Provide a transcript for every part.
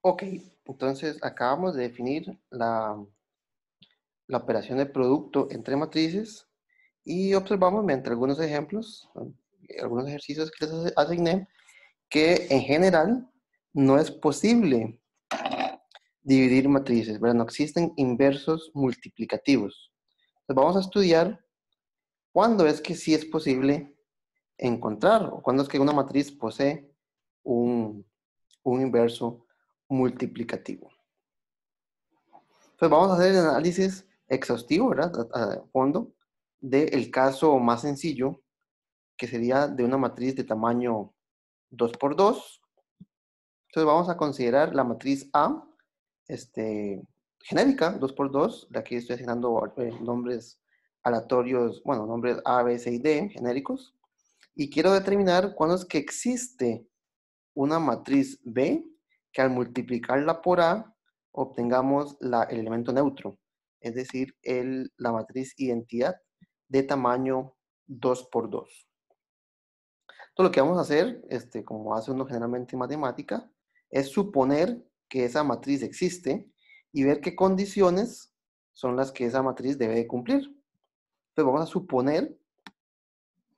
Ok, entonces acabamos de definir la, la operación de producto entre matrices y observamos mediante algunos ejemplos, algunos ejercicios que les asigné, que en general no es posible dividir matrices, ¿verdad? No existen inversos multiplicativos. Entonces vamos a estudiar cuándo es que sí es posible encontrar o cuándo es que una matriz posee un, un inverso multiplicativo. Entonces vamos a hacer el análisis exhaustivo, ¿verdad? A, fondo, del el caso más sencillo, que sería de una matriz de tamaño 2x2. Entonces vamos a considerar la matriz A, este, genérica, 2x2, de aquí estoy asignando eh, nombres aleatorios, bueno, nombres A, B, C y D, genéricos. Y quiero determinar cuándo es que existe una matriz B que al multiplicarla por A obtengamos la, el elemento neutro, es decir, la matriz identidad de tamaño 2 por 2. Entonces lo que vamos a hacer, este, como hace uno generalmente en matemática, es suponer que esa matriz existe y ver qué condiciones son las que esa matriz debe cumplir. Entonces vamos a suponer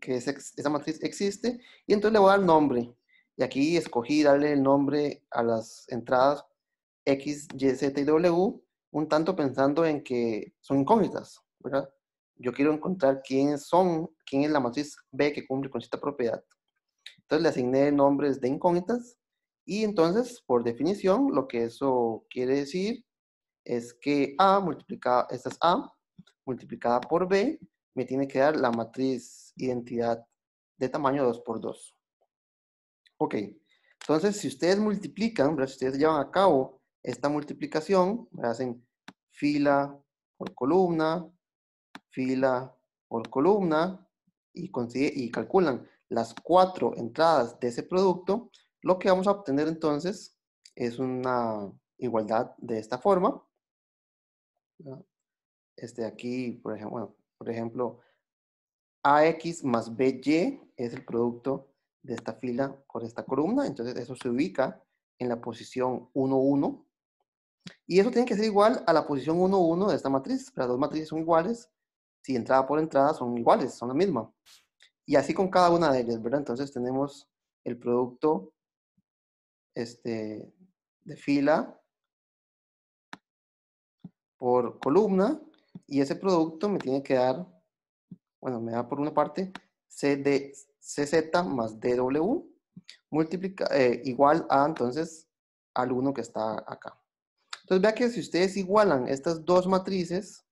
que esa matriz existe y entonces le voy a dar nombre y aquí escogí darle el nombre a las entradas X, Y, Z y W, un tanto pensando en que son incógnitas, ¿verdad? Yo quiero encontrar quiénes son, quién es la matriz B que cumple con esta propiedad. Entonces le asigné nombres de incógnitas y entonces, por definición, lo que eso quiere decir es que A multiplicada, esta es A, multiplicada por B, me tiene que dar la matriz identidad de tamaño 2 por 2. Ok, entonces si ustedes multiplican, si ustedes llevan a cabo esta multiplicación, hacen fila por columna, fila por columna y, calculan las cuatro entradas de ese producto, lo que vamos a obtener entonces es una igualdad de esta forma. Este aquí, por ejemplo, por ejemplo, AX más BY es el producto de esta fila por esta columna, entonces eso se ubica en la posición 1, 1. Y eso tiene que ser igual a la posición 1, 1 de esta matriz. Las dos matrices son iguales. Si entrada por entrada son iguales, son la misma. Y así con cada una de ellas, ¿verdad? Entonces tenemos el producto este, de fila por columna y ese producto me tiene que dar, bueno, me da por una parte C de CZ más DW multiplica, eh, igual a entonces al 1 que está acá. Entonces vea que si ustedes igualan estas dos matrices,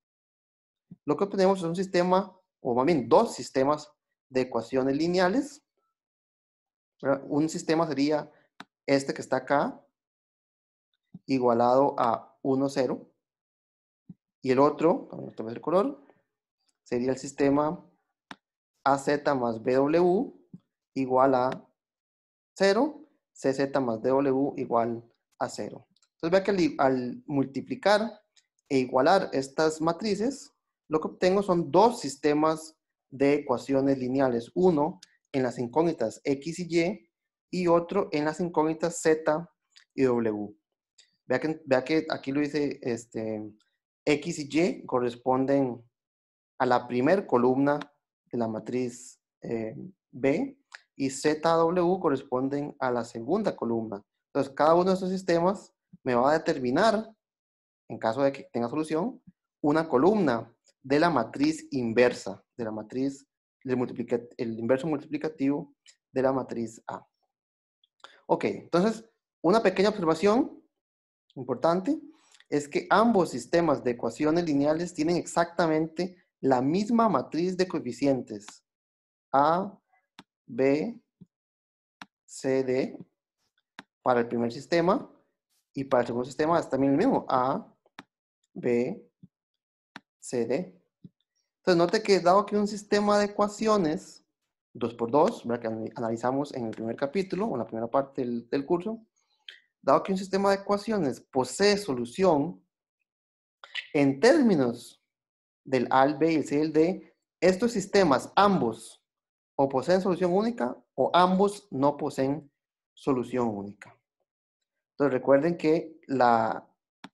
lo que obtenemos es un sistema, o más bien dos sistemas de ecuaciones lineales. Un sistema sería este que está acá, igualado a 1, 0. Y el otro, el color, sería el sistema AZ más BW igual a 0, CZ más DW igual a 0. Entonces vea que al, multiplicar e igualar estas matrices, lo que obtengo son dos sistemas de ecuaciones lineales. Uno en las incógnitas X y Y y otro en las incógnitas Z y W. Vea que, vea que aquí lo dice este, X y Y corresponden a la primer columna de la matriz eh, B y ZW corresponden a la segunda columna. Entonces, cada uno de estos sistemas me va a determinar, en caso de que tenga solución, una columna de la matriz inversa, de la matriz, el inverso multiplicativo de la matriz A. Ok, entonces, una pequeña observación importante es que ambos sistemas de ecuaciones lineales tienen exactamente la misma matriz de coeficientes A, B, C, D para el primer sistema y para el segundo sistema es también el mismo. A, B, C, D. Entonces, note que dado que un sistema de ecuaciones 2 por 2, que analizamos en el primer capítulo, en la primera parte del curso, dado que un sistema de ecuaciones posee solución en términos del B y el D, estos sistemas ambos o poseen solución única o ambos no poseen solución única. Entonces recuerden que la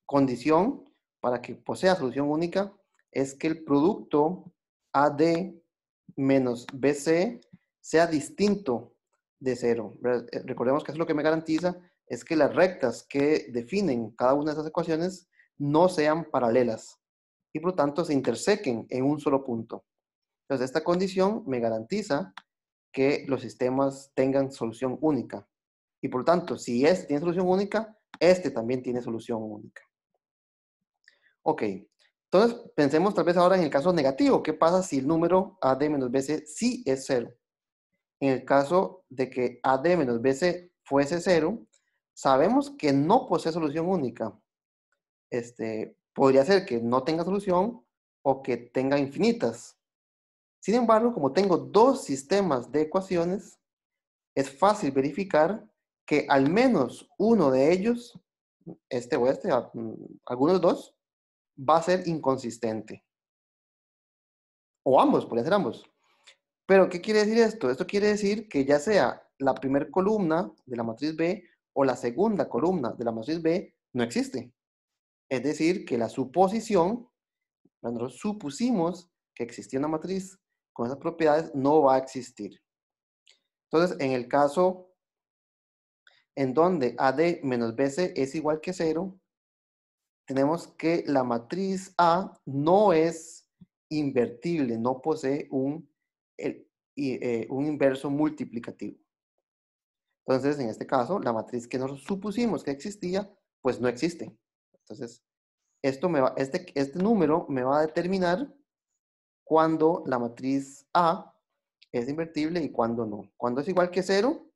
condición para que posea solución única es que el producto AD menos BC sea distinto de cero. Eh, recordemos que eso es lo que me garantiza es que las rectas que definen cada una de esas ecuaciones no sean paralelas, y por lo tanto se intersequen en un solo punto. Entonces, esta condición me garantiza que los sistemas tengan solución única. Y por lo tanto, si este tiene solución única, este también tiene solución única. Ok, entonces pensemos tal vez ahora en el caso negativo. ¿Qué pasa si el número AD menos BC sí es cero? En el caso de que AD menos BC fuese cero, sabemos que no posee solución única. Este, podría ser que no tenga solución o que tenga infinitas. Sin embargo, como tengo dos sistemas de ecuaciones, es fácil verificar que al menos uno de ellos, este o este, mm, algunos dos, va a ser inconsistente. O ambos, podría ser ambos. Pero, ¿qué quiere decir esto? Esto quiere decir que ya sea la primera columna de la matriz B o la segunda columna de la matriz B no existe. Es decir, que la suposición, cuando supusimos que existía una matriz con esas propiedades, no va a existir. Entonces, en el caso en donde AD menos BC es igual que cero, tenemos que la matriz A no es invertible, no posee un, eh, un inverso multiplicativo. Entonces, en este caso, la matriz que nosotros supusimos que existía, pues no existe. Entonces, esto este, este número me va a determinar cuando la matriz A es invertible y cuando no. Cuando es igual que cero,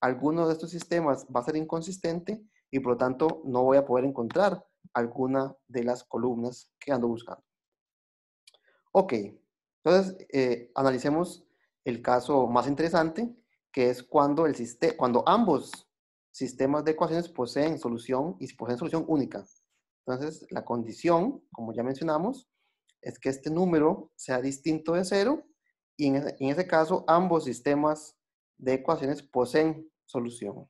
alguno de estos sistemas va a ser inconsistente y por lo tanto no voy a poder encontrar alguna de las columnas que ando buscando. Ok, entonces eh, analicemos el caso más interesante, que es cuando, el cuando ambos sistemas de ecuaciones poseen solución y poseen solución única. Entonces, la condición, como ya mencionamos, es que este número sea distinto de cero y en e, ese, caso ambos sistemas de ecuaciones poseen solución.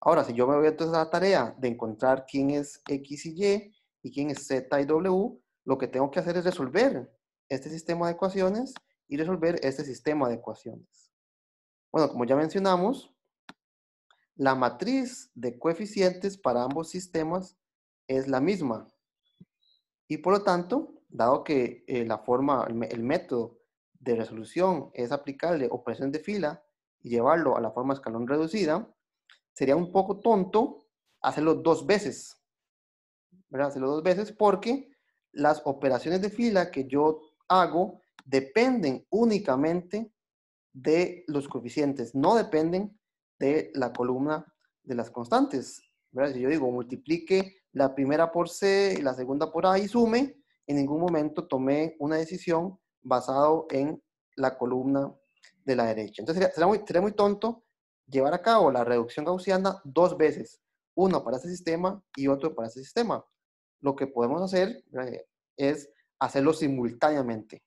Ahora, si yo me voy entonces a la tarea de encontrar quién es X y Y y quién es Z y W, lo que tengo que hacer es resolver este sistema de ecuaciones y resolver este sistema de ecuaciones. Bueno, como ya mencionamos, la matriz de coeficientes para ambos sistemas es la misma. Y por lo tanto, dado que eh, la forma, el, método de resolución es aplicarle operaciones de fila y llevarlo a la forma escalón reducida, sería un poco tonto hacerlo dos veces. ¿verdad? Hacerlo dos veces porque las operaciones de fila que yo hago dependen únicamente de los coeficientes, no dependen de la columna de las constantes. ¿verdad? Si yo digo multiplique la primera por C y la segunda por A y sume, en ningún momento tomé una decisión basado en la columna de la derecha. Entonces sería, muy, muy tonto llevar a cabo la reducción gaussiana dos veces, uno para ese sistema y otro para ese sistema. Lo que podemos hacer eh, es hacerlo simultáneamente.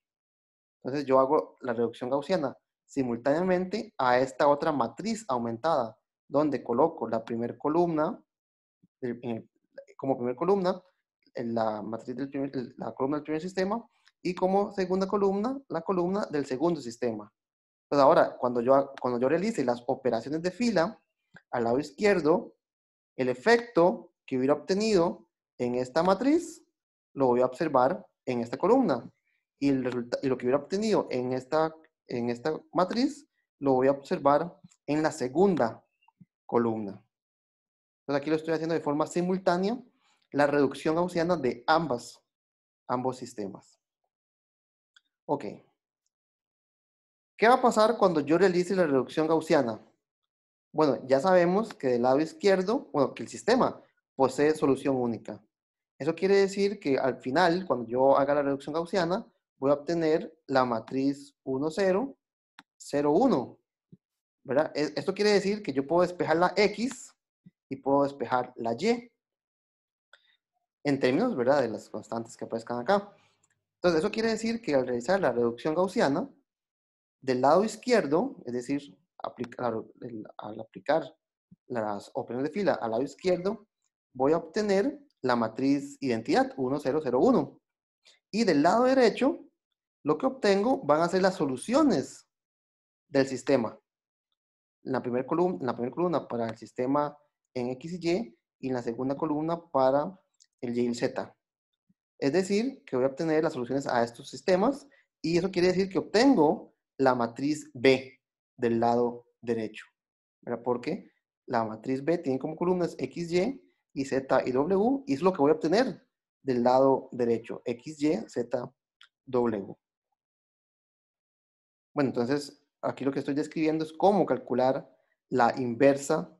Entonces yo hago la reducción gaussiana simultáneamente a esta otra matriz aumentada, donde coloco la primera columna como primera columna la matriz del primer, la columna del primer sistema y como segunda columna la columna del segundo sistema. Entonces pues ahora, cuando yo, cuando yo realice las operaciones de fila al lado izquierdo, el efecto que hubiera obtenido en esta matriz lo voy a observar en esta columna. Y, el y lo que hubiera obtenido en esta, en esta matriz lo voy a observar en la segunda columna. Entonces aquí lo estoy haciendo de forma simultánea la reducción gaussiana de ambas, ambos sistemas. Ok. ¿Qué va a pasar cuando yo realice la reducción gaussiana? Bueno, ya sabemos que del lado izquierdo, bueno, que el sistema posee solución única. Eso quiere decir que al final, cuando yo haga la reducción gaussiana, voy a obtener la matriz 1, 0, 0, 1. ¿Verdad? E-, esto quiere decir que yo puedo despejar la X y puedo despejar la Y en términos ¿verdad? de las constantes que aparezcan acá. Entonces, eso quiere decir que al realizar la reducción gaussiana, del lado izquierdo, es decir, aplicar, al aplicar las operaciones de fila al lado izquierdo, voy a obtener la matriz identidad 1. Y del lado derecho, lo que obtengo van a ser las soluciones del sistema. la primera columna, la primera columna para el sistema en X y Y, y la segunda columna para el y z. Es decir, que voy a obtener las soluciones a estos sistemas y eso quiere decir que obtengo la matriz B del lado derecho. Porque la matriz B tiene como columnas X, y Z y W y es lo que voy a obtener del lado derecho. X, Y, Z, W. Bueno, entonces aquí lo que estoy describiendo es cómo calcular la inversa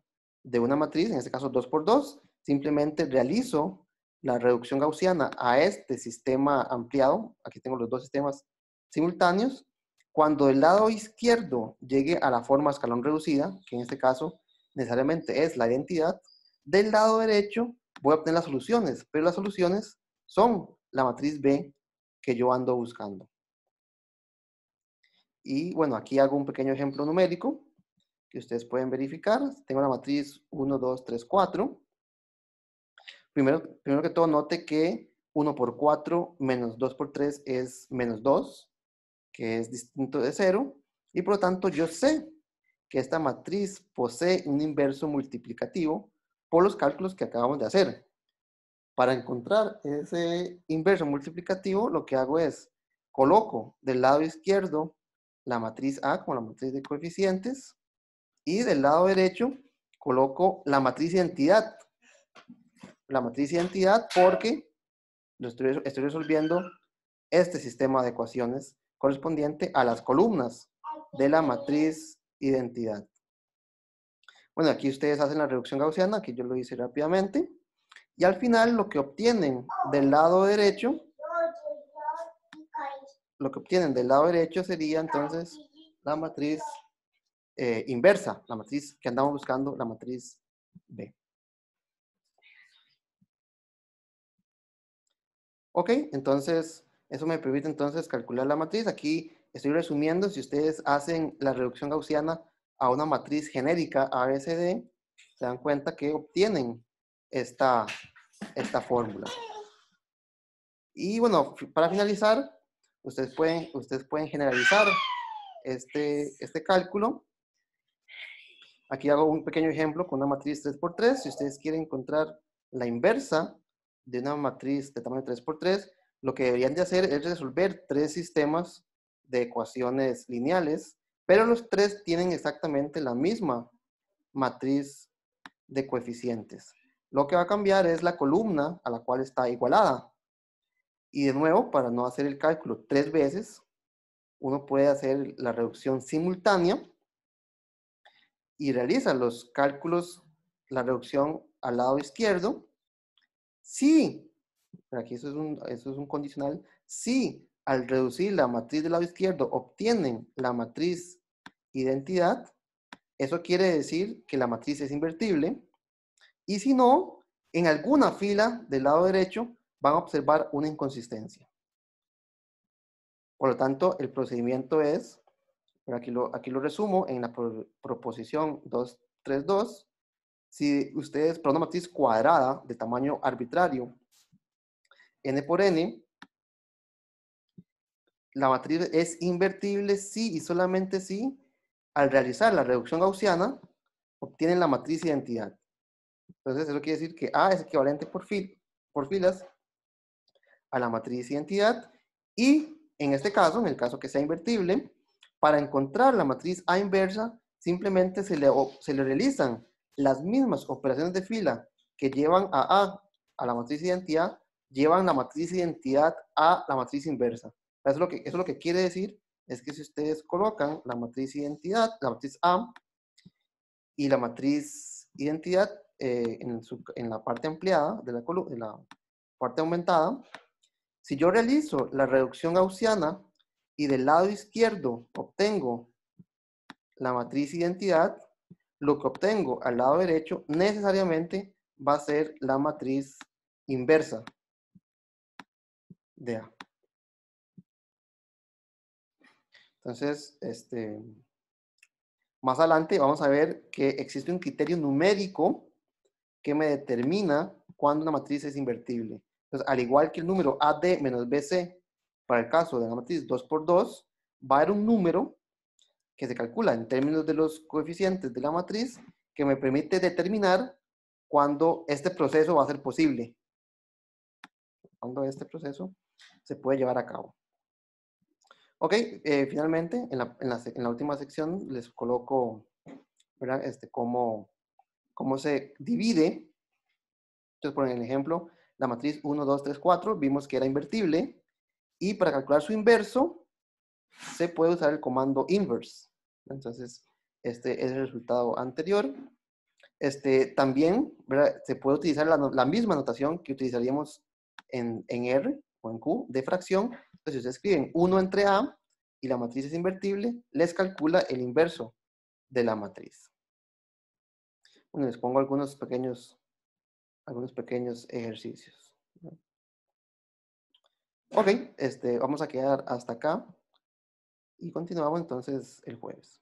de una matriz, en este caso 2 por 2. Simplemente realizo la reducción gaussiana a este sistema ampliado, aquí tengo los dos sistemas simultáneos, cuando el lado izquierdo llegue a la forma escalón reducida, que en este caso necesariamente es la identidad, del lado derecho voy a obtener las soluciones, pero las soluciones son la matriz B que yo ando buscando. Y bueno, aquí hago un pequeño ejemplo numérico que ustedes pueden verificar. Tengo la matriz 1, 2, 3, 4 primero, que todo note que 1 por 4 menos 2 por 3 es menos 2, que es distinto de 0, y por lo tanto yo sé que esta matriz posee un inverso multiplicativo por los cálculos que acabamos de hacer. Para encontrar ese inverso multiplicativo, lo que hago es coloco del lado izquierdo la matriz A como la matriz de coeficientes y del lado derecho coloco la matriz identidad la matriz identidad porque estoy, resolviendo este sistema de ecuaciones correspondiente a las columnas de la matriz identidad. Bueno, aquí ustedes hacen la reducción gaussiana, aquí yo lo hice rápidamente. Y al final lo que obtienen del lado derecho, lo que obtienen del lado derecho sería entonces la matriz eh, inversa, la matriz que andamos buscando, la matriz B. Ok, entonces eso me permite entonces calcular la matriz. Aquí estoy resumiendo, si ustedes hacen la reducción gaussiana a una matriz genérica ASD, se dan cuenta que obtienen esta, esta fórmula. Y bueno, para finalizar, ustedes pueden, ustedes pueden generalizar este, este cálculo. Aquí hago un pequeño ejemplo con una matriz 3x3. Si ustedes quieren encontrar la inversa de una matriz de tamaño 3x3, lo que deberían de hacer es resolver tres sistemas de ecuaciones lineales, pero los tres tienen exactamente la misma matriz de coeficientes. Lo que va a cambiar es la columna a la cual está igualada. Y de nuevo, para no hacer el cálculo tres veces, uno puede hacer la reducción simultánea y realiza los cálculos, la reducción al lado izquierdo si, aquí eso es un, condicional, si al reducir la matriz del lado izquierdo obtienen la matriz identidad, eso quiere decir que la matriz es invertible. Y si no, en alguna fila del lado derecho van a observar una inconsistencia. Por lo tanto, el procedimiento es, aquí lo, aquí lo resumo, en la proposición 232, si ustedes, para una matriz cuadrada de tamaño arbitrario, n por n, la matriz es invertible si y solamente si, al realizar la reducción gaussiana, obtienen la matriz identidad. Entonces, eso quiere decir que A es equivalente por, filas a la matriz identidad y, en este caso, en el caso que sea invertible, para encontrar la matriz A inversa, simplemente se le, se le realizan las mismas operaciones de fila que llevan a A a la matriz identidad, llevan la matriz identidad a la matriz inversa. Eso es lo que, es lo que quiere decir es que si ustedes colocan la matriz identidad, la matriz A y la matriz identidad eh, en, la parte ampliada, de la, de la parte aumentada, si yo realizo la reducción gaussiana y del lado izquierdo obtengo la matriz identidad, lo que obtengo al lado derecho necesariamente va a ser la matriz inversa de A. Entonces, este, más adelante vamos a ver que existe un criterio numérico que me determina cuándo una matriz es invertible. Entonces, al igual que el número AD menos BC, para el caso de la matriz 2 por 2, va a haber un número que se calcula en términos de los coeficientes de la matriz que me permite determinar cuándo este proceso va a ser posible. Cuando este proceso se puede llevar a cabo. Ok, eh, finalmente, en la, última sección les coloco Este, cómo, cómo se divide. Entonces, por ejemplo, la matriz 1, 2, 3, 4, vimos que era invertible. Y para calcular su inverso, se puede usar el comando inverse. Entonces, este es el resultado anterior. Este, también se puede utilizar la, misma notación que utilizaríamos en, R o en Q de fracción. Entonces, si ustedes escriben 1 entre A y la matriz es invertible, les calcula el inverso de la matriz. Bueno, les pongo algunos pequeños, algunos pequeños ejercicios. Ok, este, vamos a quedar hasta acá y continuamos entonces el jueves.